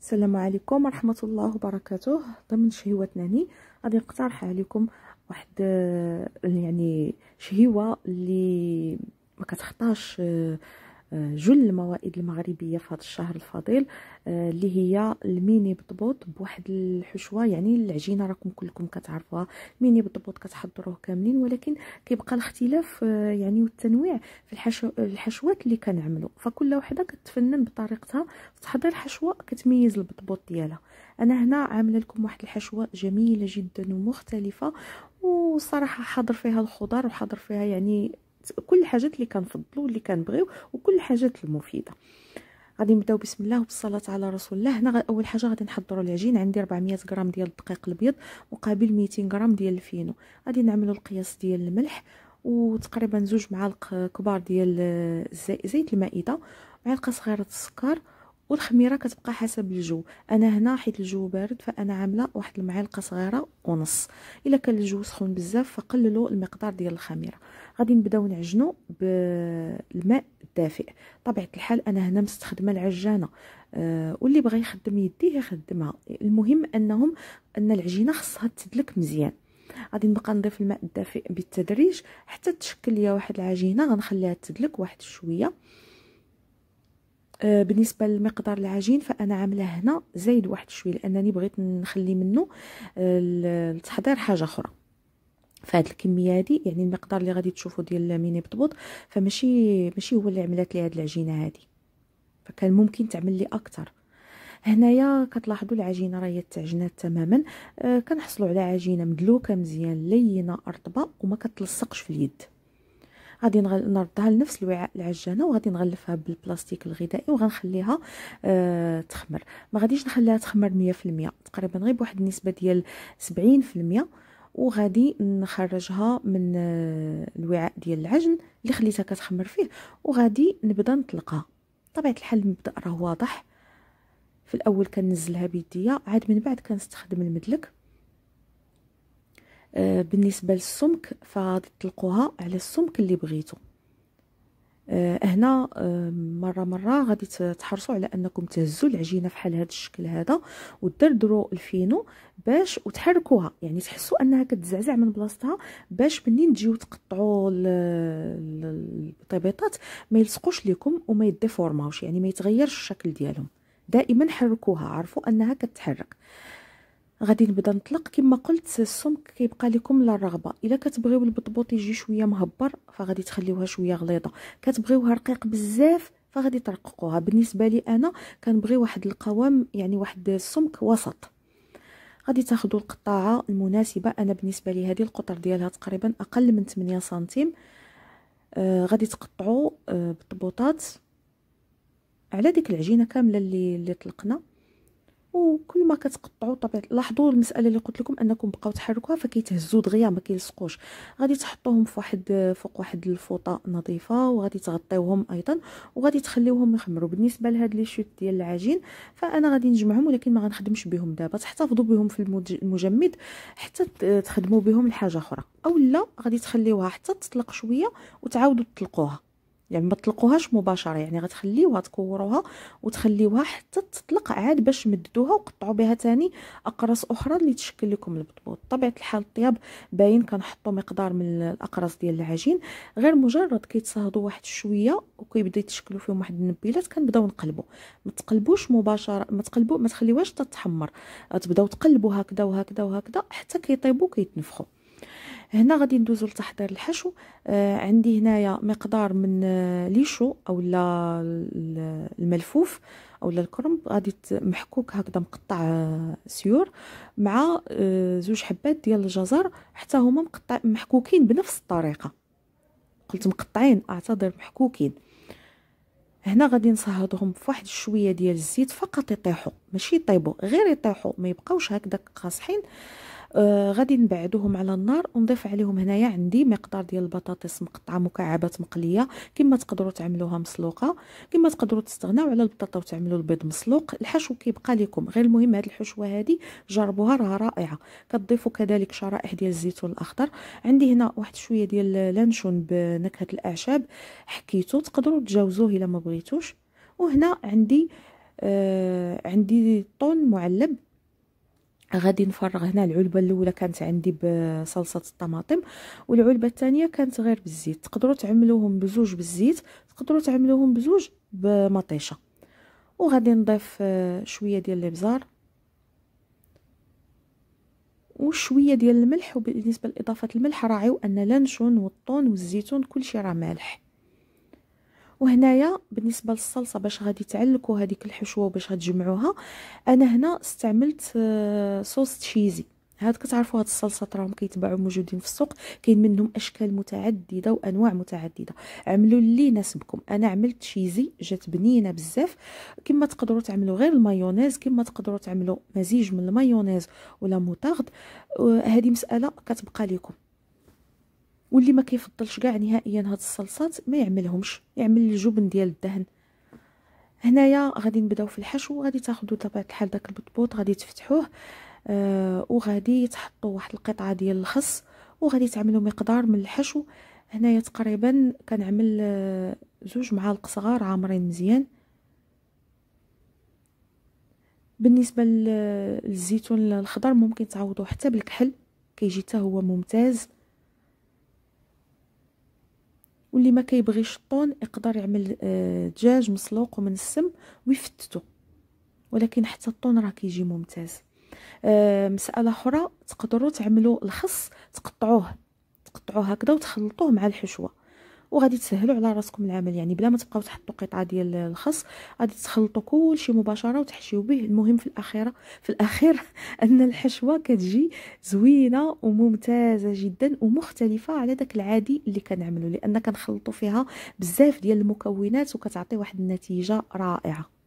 السلام عليكم ورحمة الله وبركاته ضمن شهيوة ناني غادي نقترح عليكم واحد آه، يعني شهيوة اللي ما كتخطاش آه، جل الموائد المغربيه في هذا الشهر الفضيل آه، اللي هي الميني بطبوط بواحد الحشوه يعني العجينه راكم كلكم كتعرفوها ميني بطبوط كتحضروه كاملين ولكن كيبقى الاختلاف آه، يعني والتنويع في الحشوات اللي كنعملوا فكل وحده كتفنن بطريقتها في تحضير حشوه كتميز البطبوط ديالها انا هنا عامله لكم واحد الحشوه جميله جدا ومختلفه وصراحه حاضر فيها الخضر وحاضر فيها يعني كل الحاجات اللي كنفضلوا اللي كنبغيو وكل الحاجات المفيده غادي نبداو بسم الله وبالصلاه على رسول الله هنا اول حاجه غادي نحضروا العجين عندي 400 غرام ديال الدقيق الابيض مقابل 200 غرام ديال الفينو غادي نعملوا القياس ديال الملح وتقريبا زوج معالق كبار ديال آه، زيت المائده معلقه صغيره السكر والخميره كتبقى حسب الجو انا هنا حيت الجو بارد فانا عامله واحد المعلقه صغيره ونص الا كان الجو سخون بزاف فقللوا المقدار ديال الخميره غادي نبداو نعجنو بالماء الدافئ طبيعه الحال انا هنا مستخدمه العجانه أه واللي بغى يخدم يديه يخدمها المهم انهم ان العجينه خصها تدلك مزيان غادي نبقى نضيف الماء الدافئ بالتدريج حتى تشكل ليا واحد العجينه غنخليها تدلك واحد شويه آه، بالنسبه لمقدار العجين فانا عامله هنا زايد واحد شويه لانني بغيت نخلي منه آه، التحضير حاجه اخرى فهاد الكميه هادي يعني المقدار اللي غادي تشوفوا ديال ميني بطبوط فماشي ماشي هو اللي عملت لي هاد العجينه هادي فكان ممكن تعمل لي اكثر هنايا كتلاحظوا العجينه راهي تعجنات تماما آه كنحصلوا على عجينه مدلوكه مزيان لينه رطبه وما كتلصقش في اليد غادي نردها لنفس الوعاء العجانه وغادي نغلفها بالبلاستيك الغذائي وغنخليها آه تخمر ما غاديش نخليها تخمر 100% تقريبا غير بواحد النسبه ديال 70% وغادي نخرجها من آه، الوعاء ديال العجن اللي خليتها كتخمر فيه وغادي نبدا نطلقها طبيعه الحال المبدا راه واضح في الاول كنزلها بيديا عاد من بعد كنستخدم المدلك آه، بالنسبه للسمك فغادي تطلقوها على السمك اللي بغيتو آه، هنا آه، مره مره غادي تحرصوا على انكم تهزوا العجينه فحال هذا الشكل هذا ودردروا الفينو باش وتحركوها يعني تحسوا انها كتزعزع من بلاصتها باش منين تجيو تقطعوا الطبيطات ما يلصقوش لكم وما يديفورماوش يعني ما يتغيرش الشكل ديالهم دائما حركوها عرفوا انها كتحرك غادي نبدا نطلق كما قلت السمك كيبقى لكم للرغبه الا كتبغيو البطبوط يجي شويه مهبر فغادي تخليوها شويه غليظه كتبغيوها رقيق بزاف فغادي ترققوها بالنسبه لي انا كنبغي واحد القوام يعني واحد السمك وسط غادي تاخذوا القطاعه المناسبه انا بالنسبه لي هذه القطر ديالها تقريبا اقل من 8 سنتيم آه غادي تقطعوا آه بالطبوطات على ديك العجينه كامله اللي اللي طلقنا وكل ما كتقطعوا طبيعه لاحظوا المساله اللي قلت لكم انكم بقاو تحركوها فكيتهزوا دغيا ما كيلصقوش غادي تحطوهم في واحد فوق واحد الفوطه نظيفه وغادي تغطيوهم ايضا وغادي تخليوهم يخمروا بالنسبه لهاد لي شوت ديال العجين فانا غادي نجمعهم ولكن ما غنخدمش بهم دابا تحتفظوا بهم في المجمد حتى تخدموا بهم لحاجه اخرى اولا غادي تخليوها حتى تطلق شويه وتعاودوا تطلقوها يعني ما تطلقوهاش مباشره يعني غتخليوها تكوروها وتخليوها حتى تطلق عاد باش مددوها وقطعوا بها ثاني اقراص اخرى اللي تشكل لكم البطبوط طبيعه الحال الطياب باين كنحطوا مقدار من الاقراص ديال العجين غير مجرد كيتصهدوا واحد شويه وكيبدا يتشكلوا فيهم واحد النبيلات كنبداو نقلبوا ما تقلبوش مباشره ما تقلبوا ما تخليوهاش تتحمر تبداو تقلبوا هكذا وهكذا وهكذا حتى كيطيبوا كيتنفخوا هنا غادي ندوزو لتحضير الحشو آه عندي هنايا مقدار من آه ليشو او لا الملفوف او لا الكرنب غادي محكوك هكذا مقطع آه سيور مع آه زوج حبات ديال الجزر حتى هما مقطع محكوكين بنفس الطريقه قلت مقطعين اعتذر محكوكين هنا غادي نصهدهم فواحد شويه ديال الزيت فقط يطيحوا ماشي يطيبوا غير يطيحوا ما يبقاوش هكذا قاصحين آه آه، غادي نبعدوهم على النار ونضيف عليهم هنايا عندي مقدار ديال البطاطس مقطعه مكعبات مقليه كما تقدروا تعملوها مسلوقه كما تقدروا تستغناو على البطاطا وتعملوا البيض مسلوق الحشو كيبقى لكم غير المهم هذه الحشوه هذه جربوها راها رائعه كتضيفوا كذلك شرائح ديال الزيتون الاخضر عندي هنا واحد شويه ديال لانشون بنكهه الاعشاب حكيتو تقدروا تجاوزوه الا ما بغيتوش وهنا عندي آه عندي طون معلب غادي نفرغ هنا العلبه الاولى كانت عندي بصلصه الطماطم والعلبه الثانيه كانت غير بالزيت تقدروا تعملوهم بزوج بالزيت تقدروا تعملوهم بزوج بمطيشه وغادي نضيف آه، شويه ديال الابزار وشويه ديال الملح وبالنسبه لاضافه الملح راعيو ان لانشون والطون والزيتون كلشي راه مالح وهنايا بالنسبه للصلصه باش غادي تعلكوا هذيك الحشوه باش غتجمعوها انا هنا استعملت آه، صوص تشيزي هاد كتعرفوا هاد الصلصه راهم كيتباعوا موجودين في السوق كاين منهم اشكال متعدده وانواع متعدده عملوا اللي يناسبكم انا عملت تشيزي جات بنينه بزاف كما تقدروا تعملوا غير المايونيز كما تقدروا تعملوا مزيج من المايونيز ولا موطارد هذه مساله كتبقى لكم واللي ما كيفضلش كاع نهائيا هاد الصلصات ما يعملهمش يعمل الجبن ديال الدهن هنايا غادي نبداو في الحشو غادي تاخذوا طبيعه الحال داك البطبوط غادي تفتحوه آه وغادي تحطوا واحد القطعه ديال الخس وغادي تعملوا مقدار من الحشو هنايا تقريبا كنعمل آه، زوج معالق صغار عامرين مزيان بالنسبه آه، للزيتون الخضر ممكن تعوضوه حتى بالكحل كيجي حتى هو ممتاز واللي ما كيبغيش الطون يقدر يعمل آه، دجاج مسلوق ومن السم ويفتتو ولكن حتى الطون راه كيجي ممتاز آه، مساله اخرى تقدروا تعملوا الخس تقطعوه تقطعوه هكذا وتخلطوه مع الحشوه وغادي تسهلوا على راسكم العمل يعني بلا ما تبقاو تحطوا قطعه ديال الخس غادي تخلطوا كلشي مباشره وتحشيو به المهم في الاخيره في الاخير ان الحشوه كتجي زوينه وممتازه جدا ومختلفه على داك العادي اللي كنعملو لان كنخلطوا فيها بزاف ديال المكونات وكتعطي واحد النتيجه رائعه